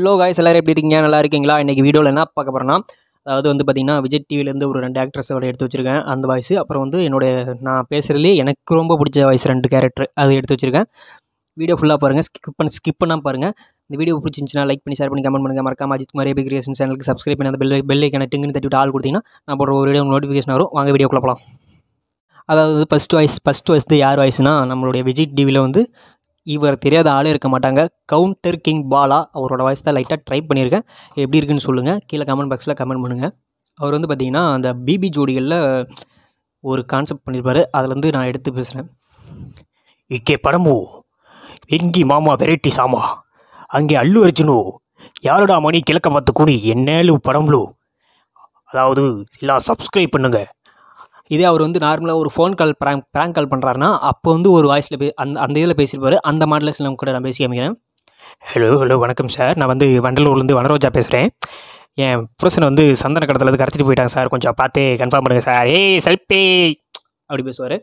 hello guys எல்லோரும் எப்படி இருக்கீங்க நல்லா இருக்கீங்களா இன்றைக்கி வீடியோவில் என்ன பார்க்க போகிறேன்னா அதாவது வந்து பார்த்திங்கன்னா விஜய் டிவிலேருந்து ஒரு ரெண்டு ஆக்ட்ரஸோட எடுத்து வச்சுருக்கேன் அந்த வாய்ஸ் அப்புறம் வந்து என்னுடைய நான் பேசுகிறதுலே எனக்கு ரொம்ப பிடிச்ச வாய்ஸ் ரெண்டு கேரக்டர் அது எடுத்து வச்சுருக்கேன் வீடியோ ஃபுல்லாக பாருங்கள் ஸ்கிப் பண்ண ஸ்கிப் பண்ணால் பாருங்கள் இந்த வீடியோ பிடிச்சிருந்துச்சுன்னா லைக் பண்ணி ஷேர் பண்ணி கமெண்ட் பண்ணுங்கள் மறக்காம அஜித் குமார் ஏபி கிரியேஷன் சேனலுக்கு சப்ஸ்கிரைப் பண்ணி அந்த பெல் பெல் ஐக்கான டிங்குன்னு தட்டி விட்டு ஆள் கொடுத்தீங்கன்னா நான் போடுற ஒரு வீடியோ நோட்டிஃபிகேஷன் வரும் வாங்க வீடியோ குழப்பலாம் அதாவது ஃபஸ்ட் வாய்ஸ் ஃபஸ்ட் வாய்ஸ் யார் வாய்ஸ்னால் நம்மளுடைய விஜய் டிவியில் வந்து இவர் தெரியாத ஆளே இருக்க மாட்டாங்க கவுண்டர் கிங் பாலா அவரோட வாய்ஸ் தான் லைட்டாக ட்ரை பண்ணியிருக்கேன் எப்படி இருக்குன்னு சொல்லுங்கள் கீழே கமெண்ட் பாக்ஸில் கமெண்ட் பண்ணுங்கள் அவர் வந்து பார்த்திங்கன்னா அந்த பிபி ஜோடிகளில் ஒரு கான்செப்ட் பண்ணியிருப்பார் அதுலேருந்து நான் எடுத்து பேசுகிறேன் இக்கே படமோ எங்கி மாமா வெரைட்டி சாமா அங்கே அல்லு அர்ஜுனோ யாருடா மணி கிழக்க பார்த்து கூடி என்னேலு படம்லோ அதாவது எல்லாம் சப்ஸ்கிரைப் பண்ணுங்கள் இதே அவர் வந்து நார்மலாக ஒரு phone call prank prank call பண்ணுறாருன்னா அப்போ வந்து ஒரு வாய்ஸில் பே அந்த அந்த இதில் பேசியிருப்பார் அந்த மாடலேஷனில் கூட நான் பேசி அமைக்கிறேன் ஹலோ ஹலோ வணக்கம் சார் நான் வந்து வண்டலூர்லேருந்து வனரோஜா பேசுகிறேன் என் புருஷனை வந்து சந்தன கடத்துலேருந்து கரைச்சிட்டு போயிட்டாங்க சார் கொஞ்சம் பார்த்து கன்ஃபார்ம் பண்ணுங்கள் சார் ஏய் செல்பே அப்படி பேசுவார்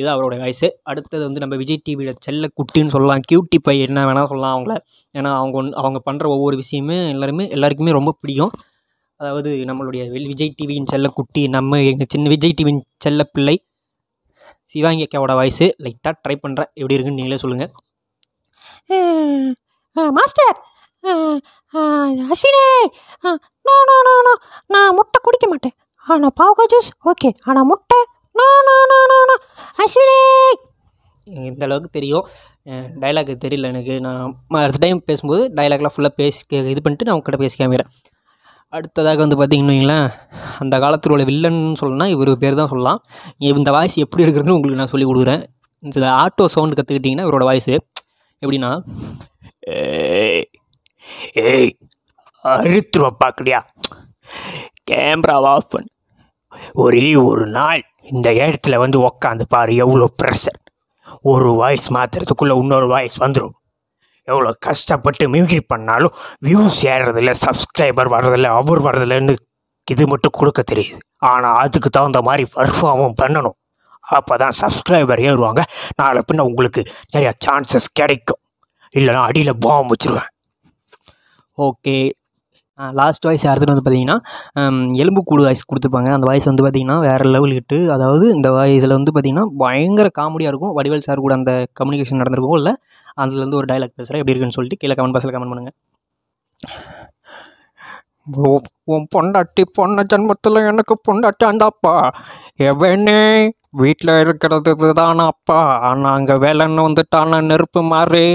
இது அவரோட வாய்ஸு அடுத்தது வந்து நம்ம விஜய் டிவியில் செல்ல குட்டின்னு சொல்லலாம் கியூட்டி பை என்ன வேணால் சொல்லலாம் அவங்கள ஏன்னா அவங்க அவங்க பண்ணுற ஒவ்வொரு விஷயமே எல்லாருமே எல்லாருக்குமே ரொம்ப பிடிக்கும் அதாவது நம்மளுடைய விஜய் டிவியின் குட்டி நம்ம எங்கள் சின்ன விஜய் டிவியின் செல்ல பிள்ளை சிவாங்கி அக்காவோட வாய்ஸு லைட்டாக ட்ரை பண்ணுறேன் எப்படி இருக்குன்னு நீங்களே சொல்லுங்கள் மாஸ்டர் அஸ்வினே நோ நோ நோ நோ நான் முட்டை குடிக்க மாட்டேன் ஆனால் பாவகா ஜூஸ் ஓகே ஆனால் முட்டை no no no no no அஸ்வினே இந்த அளவுக்கு தெரியும் டைலாக் தெரியல எனக்கு நான் அடுத்த டைம் பேசும்போது டைலாக்லாம் ஃபுல்லாக பேசி இது பண்ணிட்டு நான் உங்ககிட்ட பேசிக்காமிறேன் அடுத்ததாக வந்து பார்த்தீங்கன்னு அந்த காலத்தில் உள்ள வில்லன் சொல்லணும்னா இவர் பேர் தான் சொல்லலாம் இந்த வாய்ஸ் எப்படி எடுக்கிறதுன்னு உங்களுக்கு நான் சொல்லிக் கொடுக்குறேன் இந்த ஆட்டோ சவுண்டு கற்றுக்கிட்டிங்கன்னா இவரோட வாய்ஸு எப்படின்னா ஏய் அறுத்துருவ பார்க்கலையா கேமரா ஆஃப் பண்ணு ஒரே ஒரு நாள் இந்த இடத்துல வந்து உக்காந்து பாரு எவ்வளோ ப்ரெஷர் ஒரு வாய்ஸ் மாற்றுறதுக்குள்ளே இன்னொரு வாய்ஸ் வந்துடும் எவ்வளோ கஷ்டப்பட்டு மியூசிக் பண்ணாலும் வியூஸ் ஏறதில்ல சப்ஸ்கிரைபர் வர்றதில்ல அவர் வர்றதில்லன்னு இது மட்டும் கொடுக்க தெரியுது ஆனால் அதுக்கு தகுந்த மாதிரி பர்ஃபார்மும் பண்ணணும் அப்போ தான் சப்ஸ்கிரைபர் ஏறுவாங்க நாளை பின்ன உங்களுக்கு நிறையா சான்சஸ் கிடைக்கும் இல்லைனா அடியில் போம் வச்சுருவேன் ஓகே லாஸ்ட் வாய்ஸ் யாருதுன்னு வந்து பார்த்தீங்கன்னா எலும்புக்கூடு வாய்ஸ் கொடுத்துருப்பாங்க அந்த வாய்ஸ் வந்து பார்த்திங்கன்னா வேறு லெவல் ஹிட்டு அதாவது இந்த வாய் இதில் வந்து பார்த்திங்கன்னா பயங்கர காமெடியாக இருக்கும் வடிவேல் சார் கூட அந்த கம்யூனிகேஷன் நடந்திருக்கும் இல்லை அதுலேருந்து ஒரு டைலாக் பேசுகிறேன் எப்படி இருக்குன்னு சொல்லிட்டு கீழே கமெண்ட் பாக்ஸில் கமெண்ட் பண்ணுங்கள் உன் பொண்டாட்டி பொண்ண ஜென்மத்தில் எனக்கு பொண்டாட்டி அந்தாப்பா எவனே வீட்டில் இருக்கிறது தானா அப்பா ஆனால் அங்கே வேலைன்னு வந்துட்டான நெருப்பு மாறி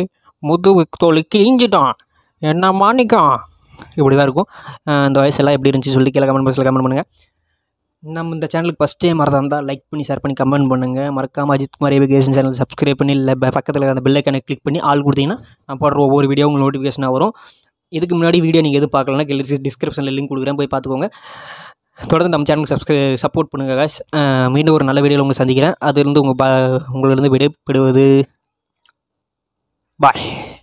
முதுகு தோழி கிழிஞ்சிட்டான் என்ன மாணிக்கம் இப்படி தான் இருக்கும் இந்த வயசு எல்லாம் எப்படி இருந்துச்சு சொல்லி கீழே கமெண்ட் பாக்ஸில் கமெண்ட் பண்ணுங்கள் நம்ம இந்த சேனலுக்கு ஃபஸ்ட் டைம் மறந்தா இருந்தால் லைக் பண்ணி ஷேர் பண்ணி கமெண்ட் பண்ணுங்கள் மறக்காமல் அஜித் குமார் ஏபிகேஷன் சேனல் சப்ஸ்கிரைப் பண்ணி இல்லை பக்கத்தில் அந்த பெல்லைக்கான கிளிக் பண்ணி ஆள் கொடுத்தீங்கன்னா நான் போடுற ஒவ்வொரு வீடியோ உங்களுக்கு நோட்டிஃபிகேஷனாக வரும் இதுக்கு முன்னாடி வீடியோ நீங்கள் எதுவும் பார்க்கலன்னா கெலிசி டிஸ்கிரிப்ஷனில் லிங்க் கொடுக்குறேன் போய் பார்த்துக்கோங்க தொடர்ந்து நம்ம சேனலுக்கு சப்ஸ்கிரை சப்போர்ட் பண்ணுங்கள் காஷ் மீண்டும் ஒரு நல்ல வீடியோவில் உங்களை சந்திக்கிறேன் அதுலேருந்து உங்கள் பா உங்களிருந்து விடைபெடுவது பாய்